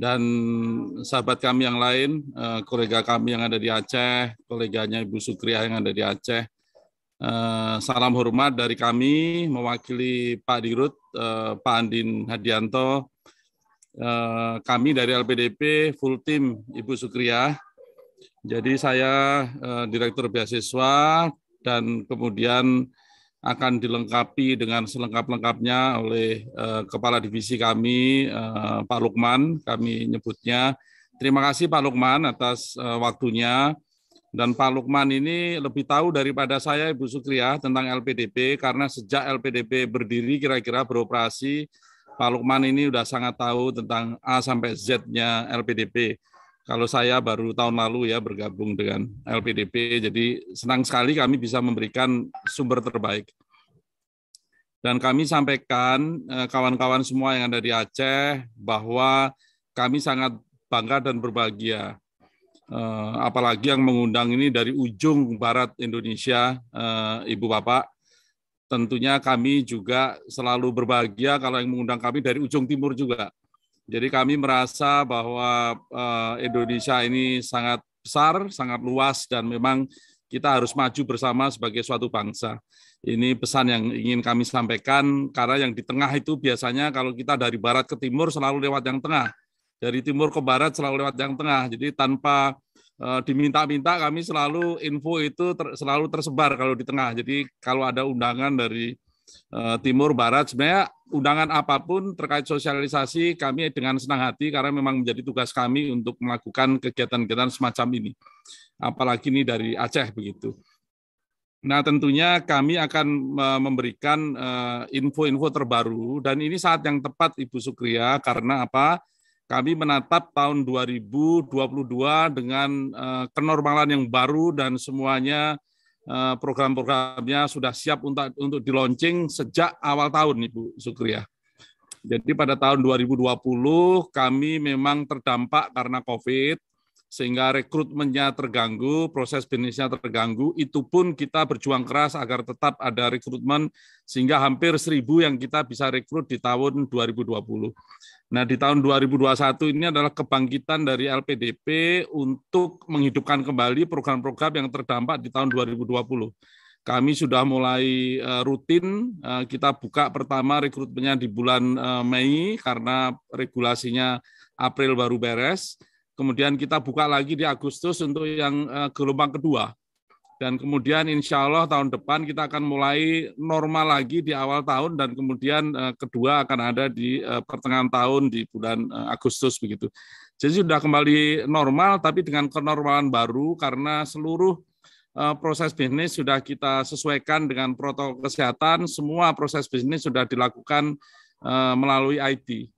dan sahabat kami yang lain, eh, kolega kami yang ada di Aceh, koleganya Ibu Sukriah yang ada di Aceh. Eh, salam hormat dari kami mewakili Pak Dirut, eh, Pak Andin Hadianto, kami dari LPDP full team Ibu Sukriah. Jadi saya Direktur Beasiswa dan kemudian akan dilengkapi dengan selengkap-lengkapnya oleh uh, Kepala Divisi kami, uh, Pak Lukman, kami nyebutnya. Terima kasih Pak Lukman atas uh, waktunya. Dan Pak Lukman ini lebih tahu daripada saya, Ibu Sukriah, tentang LPDP, karena sejak LPDP berdiri kira-kira beroperasi, Pak Lukman ini sudah sangat tahu tentang A sampai Z-nya LPDP. Kalau saya baru tahun lalu ya bergabung dengan LPDP, jadi senang sekali kami bisa memberikan sumber terbaik. Dan kami sampaikan eh, kawan-kawan semua yang ada di Aceh bahwa kami sangat bangga dan berbahagia. Eh, apalagi yang mengundang ini dari ujung barat Indonesia, eh, Ibu Bapak. Tentunya kami juga selalu berbahagia kalau yang mengundang kami dari ujung timur juga. Jadi kami merasa bahwa uh, Indonesia ini sangat besar, sangat luas, dan memang kita harus maju bersama sebagai suatu bangsa. Ini pesan yang ingin kami sampaikan, karena yang di tengah itu biasanya kalau kita dari barat ke timur selalu lewat yang tengah. Dari timur ke barat selalu lewat yang tengah. Jadi tanpa uh, diminta-minta kami selalu info itu ter, selalu tersebar kalau di tengah. Jadi kalau ada undangan dari Eh, timur barat sebenarnya undangan apapun terkait sosialisasi kami dengan senang hati karena memang menjadi tugas kami untuk melakukan kegiatan-kegiatan semacam ini apalagi ini dari Aceh begitu. Nah, tentunya kami akan eh, memberikan eh, info-info terbaru dan ini saat yang tepat Ibu Sukria karena apa? Kami menatap tahun 2022 dengan kenormalan yang baru dan semuanya Eh, program-programnya sudah siap untuk untuk diluncing sejak awal tahun Ibu Sukriya. Jadi pada tahun 2020 kami memang terdampak karena COVID sehingga rekrutmennya terganggu, proses bisnisnya terganggu, itu pun kita berjuang keras agar tetap ada rekrutmen sehingga hampir seribu yang kita bisa rekrut di tahun 2020. Nah, di tahun 2021 ini adalah kebangkitan dari LPDP untuk menghidupkan kembali program-program yang terdampak di tahun 2020. Kami sudah mulai eh, rutin, eh, kita buka pertama rekrutmennya di bulan eh, Mei karena regulasinya April baru beres Kemudian kita buka lagi di Agustus untuk yang eh, gelombang kedua. Dan kemudian insya Allah tahun depan kita akan mulai normal lagi di awal tahun dan kemudian eh, kedua akan ada di eh, pertengahan tahun di bulan Agustus begitu. Jadi sudah kembali normal tapi dengan kenormalan baru karena seluruh proses bisnis sudah kita sesuaikan dengan protokol kesehatan, semua proses bisnis sudah dilakukan melalui IT.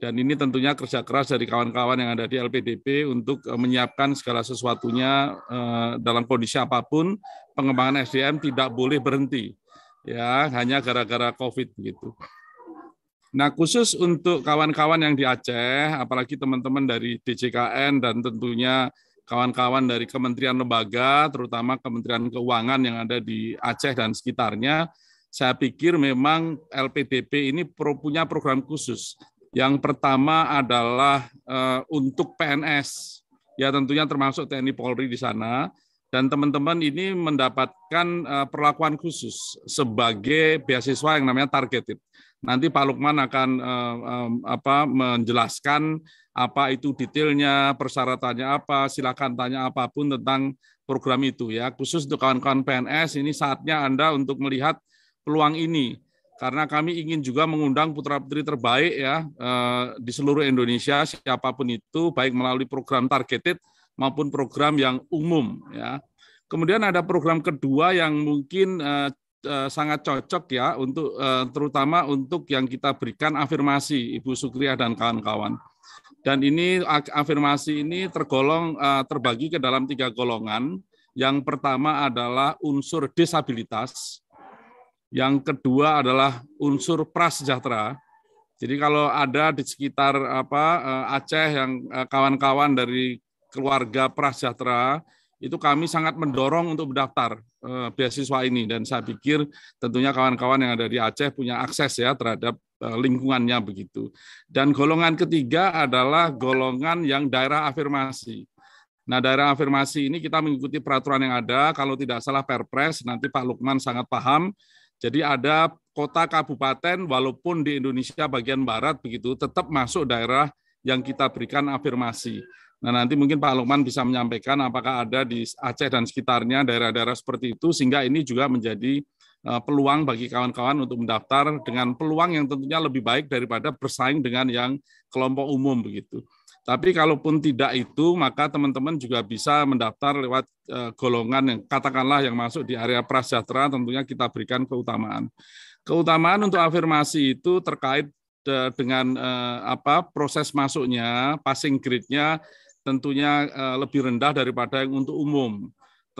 Dan ini tentunya kerja keras dari kawan-kawan yang ada di LPDP untuk eh, menyiapkan segala sesuatunya eh, dalam kondisi apapun. Pengembangan SDM tidak boleh berhenti, ya hanya gara-gara COVID gitu. Nah khusus untuk kawan-kawan yang di Aceh, apalagi teman-teman dari DJKN dan tentunya kawan-kawan dari kementerian lembaga, terutama Kementerian Keuangan yang ada di Aceh dan sekitarnya, saya pikir memang LPDP ini punya program khusus yang pertama adalah uh, untuk PNS, ya tentunya termasuk TNI Polri di sana, dan teman-teman ini mendapatkan uh, perlakuan khusus sebagai beasiswa yang namanya targeted. Nanti Pak Lukman akan uh, um, apa, menjelaskan apa itu detailnya, persyaratannya apa, silakan tanya apapun tentang program itu ya. Khusus untuk kawan-kawan PNS ini saatnya Anda untuk melihat peluang ini karena kami ingin juga mengundang putra-putri terbaik ya eh, di seluruh Indonesia siapapun itu baik melalui program targeted maupun program yang umum ya. Kemudian ada program kedua yang mungkin eh, eh, sangat cocok ya untuk terutama untuk yang kita berikan afirmasi Ibu Sukriah dan kawan-kawan. Dan ini afirmasi ini tergolong terbagi ke dalam tiga golongan. Yang pertama adalah unsur disabilitas, yang kedua adalah unsur prasejahtera. Jadi kalau ada di sekitar apa eh, Aceh yang eh, kawan-kawan dari keluarga prasejahtera itu kami sangat mendorong untuk mendaftar eh, beasiswa ini dan saya pikir tentunya kawan-kawan yang ada di Aceh punya akses ya terhadap lingkungannya begitu. Dan golongan ketiga adalah golongan yang daerah afirmasi. Nah, daerah afirmasi ini kita mengikuti peraturan yang ada, kalau tidak salah Perpres nanti Pak Lukman sangat paham jadi ada kota kabupaten walaupun di Indonesia bagian barat begitu tetap masuk daerah yang kita berikan afirmasi. Nah, nanti mungkin Pak Lukman bisa menyampaikan apakah ada di Aceh dan sekitarnya daerah-daerah seperti itu sehingga ini juga menjadi eh, peluang bagi kawan-kawan untuk mendaftar dengan peluang yang tentunya lebih baik daripada bersaing dengan yang kelompok umum begitu. Tapi kalaupun tidak itu, maka teman-teman juga bisa mendaftar lewat eh, golongan yang katakanlah yang masuk di area prasejahtera tentunya kita berikan keutamaan. Keutamaan untuk afirmasi itu terkait eh, dengan eh, apa proses masuknya, passing grade-nya tentunya lebih rendah daripada yang untuk umum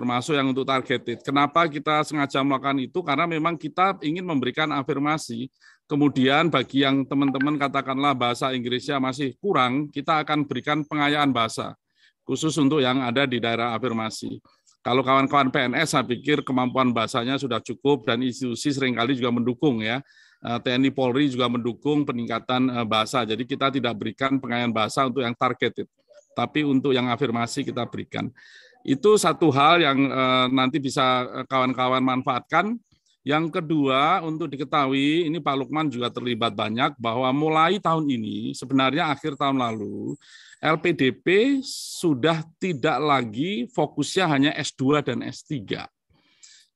termasuk yang untuk targeted. Kenapa kita sengaja melakukan itu? Karena memang kita ingin memberikan afirmasi. Kemudian bagi yang teman-teman katakanlah bahasa Inggrisnya masih kurang, kita akan berikan pengayaan bahasa khusus untuk yang ada di daerah afirmasi. Kalau kawan-kawan PNS saya pikir kemampuan bahasanya sudah cukup dan institusi seringkali juga mendukung ya. Eh, TNI Polri juga mendukung peningkatan eh, bahasa. Jadi kita tidak berikan pengayaan bahasa untuk yang targeted, tapi untuk yang afirmasi kita berikan. Itu satu hal yang eh, nanti bisa eh, kawan-kawan manfaatkan. Yang kedua, untuk diketahui, ini Pak Lukman juga terlibat banyak bahwa mulai tahun ini, sebenarnya akhir tahun lalu, LPDP sudah tidak lagi fokusnya hanya S2 dan S3.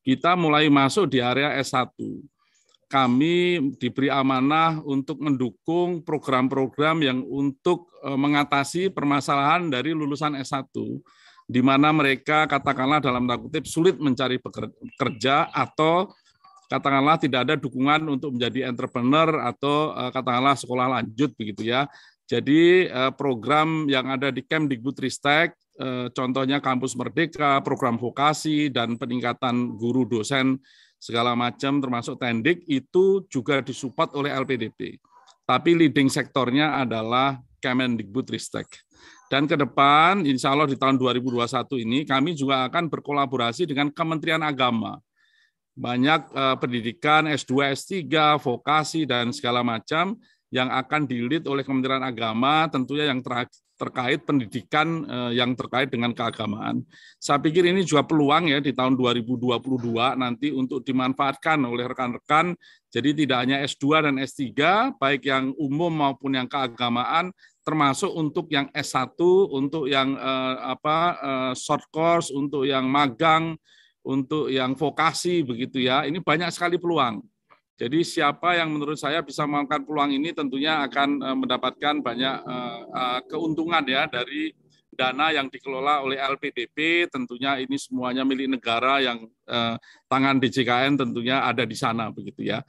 Kita mulai masuk di area S1. Kami diberi amanah untuk mendukung program-program yang untuk eh, mengatasi permasalahan dari lulusan S1 di mana mereka katakanlah dalam tanda kutip sulit mencari pekerja atau katakanlah tidak ada dukungan untuk menjadi entrepreneur atau eh, katakanlah sekolah lanjut begitu ya. Jadi eh, program yang ada di Camp Dikbudristek eh, contohnya kampus merdeka, program vokasi dan peningkatan guru dosen segala macam termasuk Tendik itu juga disupport oleh LPDP. Tapi leading sektornya adalah Kemendikbudristek. Dan ke depan, insya Allah di tahun 2021 ini, kami juga akan berkolaborasi dengan Kementerian Agama. Banyak uh, pendidikan S2, S3, vokasi, dan segala macam yang akan dilit oleh Kementerian Agama, tentunya yang terkait pendidikan eh, yang terkait dengan keagamaan. Saya pikir ini juga peluang ya di tahun 2022 nanti untuk dimanfaatkan oleh rekan-rekan. Jadi tidak hanya S2 dan S3, baik yang umum maupun yang keagamaan, termasuk untuk yang S1, untuk yang eh, apa eh, short course, untuk yang magang, untuk yang vokasi begitu ya. Ini banyak sekali peluang. Jadi siapa yang menurut saya bisa memanfaatkan peluang ini tentunya akan eh, mendapatkan banyak eh, eh, keuntungan ya dari dana yang dikelola oleh LPDP. Tentunya ini semuanya milik negara yang tangan DJKN tentunya ada di sana begitu ya.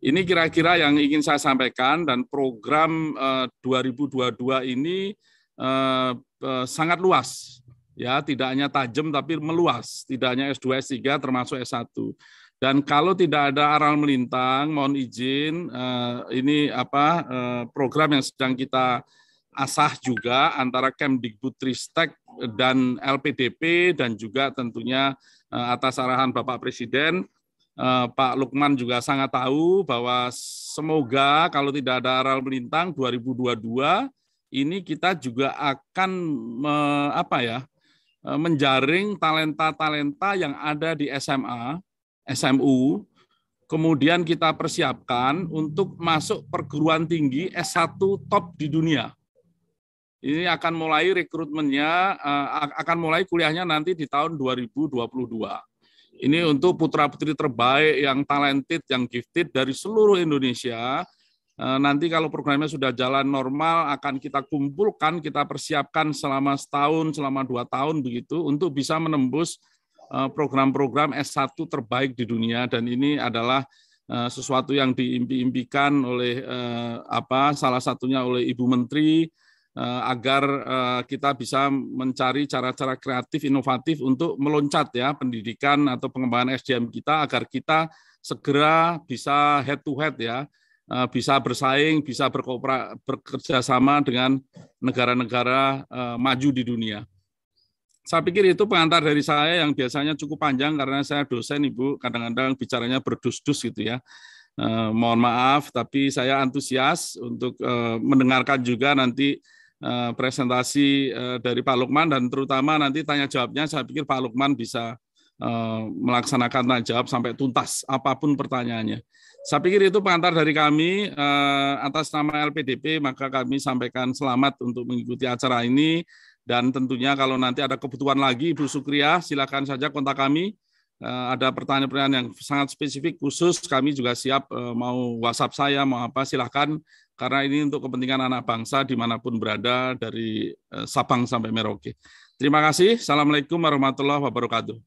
Ini kira-kira yang ingin saya sampaikan dan program 2022 ini sangat luas ya tidak hanya tajam tapi meluas tidak hanya S2 S3 termasuk S1 dan kalau tidak ada aral melintang, mohon izin eh, ini apa eh, program yang sedang kita asah juga antara Kemdikbudristek dan LPDP dan juga tentunya eh, atas arahan Bapak Presiden Pak Lukman juga sangat tahu bahwa semoga kalau tidak ada aral melintang 2022 ini kita juga akan me, apa ya menjaring talenta-talenta yang ada di SMA SMU, kemudian kita persiapkan untuk masuk perguruan tinggi S1 top di dunia. Ini akan mulai rekrutmennya, eh, akan mulai kuliahnya nanti di tahun 2022. Ini untuk putra-putri terbaik yang talented, yang gifted dari seluruh Indonesia. Eh, nanti kalau programnya sudah jalan normal, akan kita kumpulkan, kita persiapkan selama setahun, selama dua tahun begitu, untuk bisa menembus Eh, program-program S1 terbaik di dunia dan ini adalah eh, sesuatu yang diimpikan oleh eh, apa salah satunya oleh Ibu Menteri agar kita bisa mencari cara-cara kreatif inovatif untuk meloncat ya pendidikan atau pengembangan SDM kita agar kita segera bisa head to head ya bisa bersaing bisa berkerjasama bekerja sama dengan negara-negara maju di dunia. Saya pikir itu pengantar dari saya yang biasanya cukup panjang karena saya dosen Ibu, kadang-kadang bicaranya berdus-dus gitu ya. Eh, mohon maaf, tapi saya antusias untuk eh, mendengarkan juga nanti eh, presentasi eh, dari Pak Lukman dan terutama nanti tanya jawabnya saya pikir Pak Lukman bisa eh, melaksanakan tanya jawab sampai tuntas apapun pertanyaannya. Saya pikir itu pengantar dari kami eh, atas nama LPDP maka kami sampaikan selamat untuk mengikuti acara ini dan tentunya kalau nanti ada kebutuhan lagi Ibu Sukria, silakan saja kontak kami. Eh, ada pertanyaan-pertanyaan yang sangat spesifik khusus, kami juga siap eh, mau WhatsApp saya, mau apa, silakan. Karena ini untuk kepentingan anak bangsa dimanapun berada dari eh, Sabang sampai Merauke. Terima kasih. Assalamualaikum warahmatullahi wabarakatuh.